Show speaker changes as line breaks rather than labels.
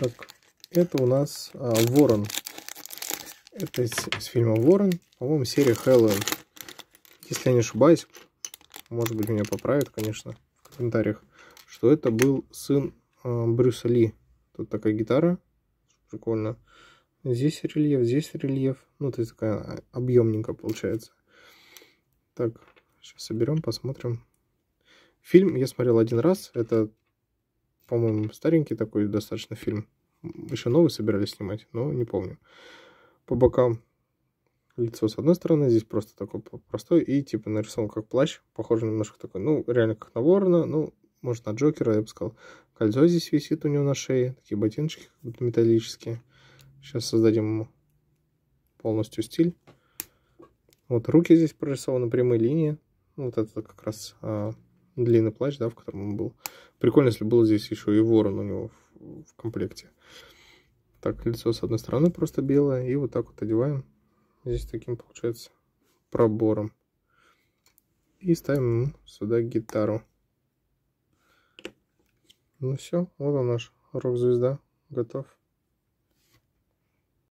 Так, это у нас а, Ворон. Это из, из фильма Ворон, по-моему, серия Хэллоуин. Если я не ошибаюсь, может быть, меня поправят, конечно, в комментариях, что это был сын а, Брюса Ли. Тут такая гитара, прикольно. Здесь рельеф, здесь рельеф. Ну, то есть такая а, объемненькая получается. Так, сейчас соберем, посмотрим. Фильм я смотрел один раз. Это по-моему, старенький такой достаточно фильм. Еще новый собирались снимать, но не помню. По бокам лицо с одной стороны, здесь просто такой простой, и типа нарисован как плащ, похоже немножко такой, ну, реально как на ворона, ну, может, на Джокера, я бы сказал. Кольцо здесь висит у него на шее, такие ботиночки как будто металлические. Сейчас создадим ему полностью стиль. Вот руки здесь прорисованы прямые линии. Вот это как раз а, длинный плащ, да, в котором он был. Прикольно, если было здесь еще и ворон у него в, в комплекте. Так, лицо с одной стороны просто белое, и вот так вот одеваем. Здесь таким, получается, пробором. И ставим сюда гитару. Ну все, вот он наш рок-звезда, готов.